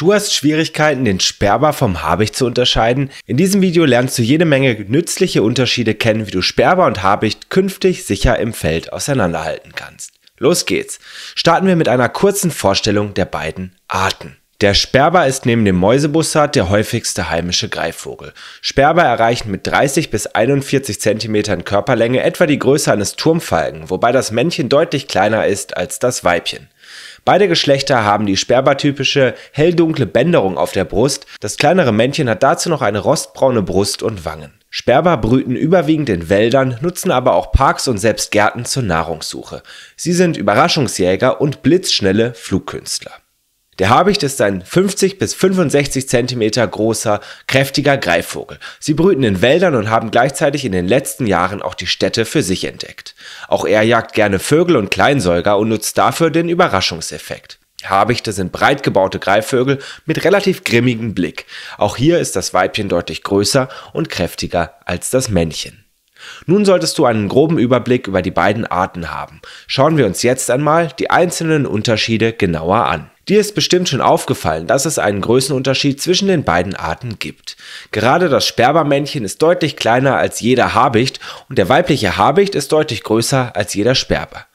Du hast Schwierigkeiten, den Sperber vom Habicht zu unterscheiden? In diesem Video lernst du jede Menge nützliche Unterschiede kennen, wie du Sperber und Habicht künftig sicher im Feld auseinanderhalten kannst. Los geht's! Starten wir mit einer kurzen Vorstellung der beiden Arten. Der Sperber ist neben dem Mäusebussard der häufigste heimische Greifvogel. Sperber erreichen mit 30 bis 41 cm Körperlänge etwa die Größe eines Turmfalken, wobei das Männchen deutlich kleiner ist als das Weibchen. Beide Geschlechter haben die spermatypische helldunkle Bänderung auf der Brust, das kleinere Männchen hat dazu noch eine rostbraune Brust und Wangen. Sperber brüten überwiegend in Wäldern, nutzen aber auch Parks und selbst Gärten zur Nahrungssuche. Sie sind Überraschungsjäger und blitzschnelle Flugkünstler. Der Habicht ist ein 50 bis 65 Zentimeter großer, kräftiger Greifvogel. Sie brüten in Wäldern und haben gleichzeitig in den letzten Jahren auch die Städte für sich entdeckt. Auch er jagt gerne Vögel und Kleinsäuger und nutzt dafür den Überraschungseffekt. Habichte sind breit gebaute Greifvögel mit relativ grimmigem Blick. Auch hier ist das Weibchen deutlich größer und kräftiger als das Männchen. Nun solltest du einen groben Überblick über die beiden Arten haben. Schauen wir uns jetzt einmal die einzelnen Unterschiede genauer an. Dir ist bestimmt schon aufgefallen, dass es einen Größenunterschied zwischen den beiden Arten gibt. Gerade das Sperbermännchen ist deutlich kleiner als jeder Habicht und der weibliche Habicht ist deutlich größer als jeder Sperber.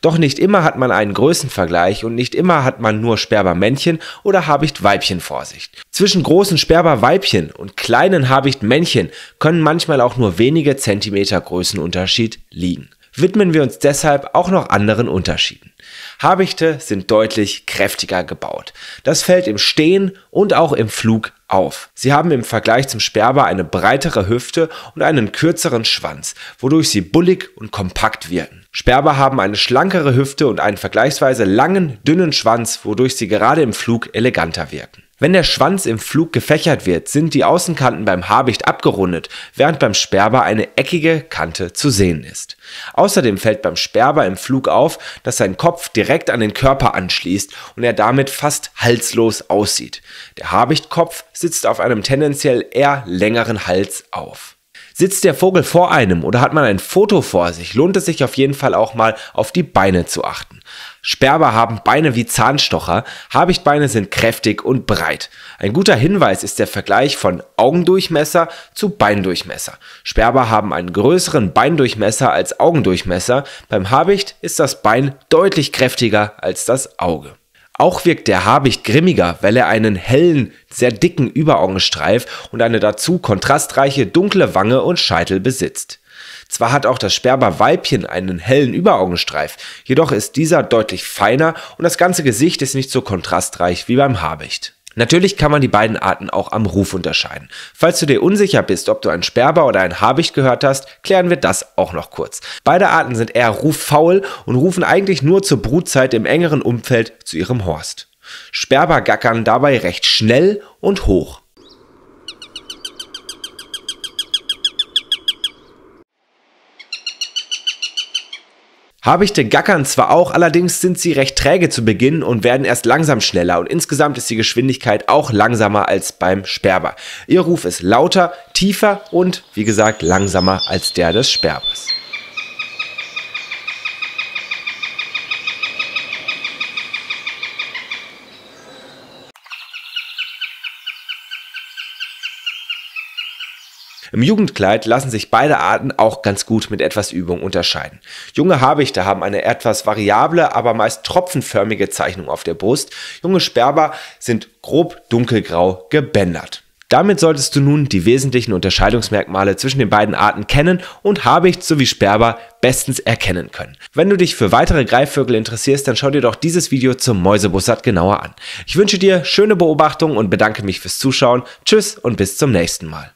Doch nicht immer hat man einen Größenvergleich und nicht immer hat man nur Sperbermännchen oder Habichtweibchen vor sich. Zwischen großen Sperberweibchen und kleinen Habichtmännchen können manchmal auch nur wenige Zentimeter Größenunterschied liegen widmen wir uns deshalb auch noch anderen Unterschieden. Habichte sind deutlich kräftiger gebaut. Das fällt im Stehen und auch im Flug auf. Sie haben im Vergleich zum Sperber eine breitere Hüfte und einen kürzeren Schwanz, wodurch sie bullig und kompakt wirken. Sperber haben eine schlankere Hüfte und einen vergleichsweise langen, dünnen Schwanz, wodurch sie gerade im Flug eleganter wirken. Wenn der Schwanz im Flug gefächert wird, sind die Außenkanten beim Habicht abgerundet, während beim Sperber eine eckige Kante zu sehen ist. Außerdem fällt beim Sperber im Flug auf, dass sein Kopf direkt an den Körper anschließt und er damit fast halslos aussieht. Der Habichtkopf sitzt auf einem tendenziell eher längeren Hals auf. Sitzt der Vogel vor einem oder hat man ein Foto vor sich, lohnt es sich auf jeden Fall auch mal auf die Beine zu achten. Sperber haben Beine wie Zahnstocher, Habichtbeine sind kräftig und breit. Ein guter Hinweis ist der Vergleich von Augendurchmesser zu Beindurchmesser. Sperber haben einen größeren Beindurchmesser als Augendurchmesser, beim Habicht ist das Bein deutlich kräftiger als das Auge. Auch wirkt der Habicht grimmiger, weil er einen hellen, sehr dicken Überaugenstreif und eine dazu kontrastreiche dunkle Wange und Scheitel besitzt. Zwar hat auch das Sperber Weibchen einen hellen Überaugenstreif, jedoch ist dieser deutlich feiner und das ganze Gesicht ist nicht so kontrastreich wie beim Habicht. Natürlich kann man die beiden Arten auch am Ruf unterscheiden. Falls du dir unsicher bist, ob du einen Sperber oder einen Habicht gehört hast, klären wir das auch noch kurz. Beide Arten sind eher ruffaul und rufen eigentlich nur zur Brutzeit im engeren Umfeld zu ihrem Horst. Sperber gackern dabei recht schnell und hoch. Habichte gackern zwar auch, allerdings sind sie recht träge zu Beginn und werden erst langsam schneller und insgesamt ist die Geschwindigkeit auch langsamer als beim Sperber. Ihr Ruf ist lauter, tiefer und wie gesagt langsamer als der des Sperbers. Im Jugendkleid lassen sich beide Arten auch ganz gut mit etwas Übung unterscheiden. Junge Habichte haben eine etwas variable, aber meist tropfenförmige Zeichnung auf der Brust. Junge Sperber sind grob dunkelgrau gebändert. Damit solltest du nun die wesentlichen Unterscheidungsmerkmale zwischen den beiden Arten kennen und Habicht sowie Sperber bestens erkennen können. Wenn du dich für weitere Greifvögel interessierst, dann schau dir doch dieses Video zum Mäusebussard genauer an. Ich wünsche dir schöne Beobachtungen und bedanke mich fürs Zuschauen. Tschüss und bis zum nächsten Mal.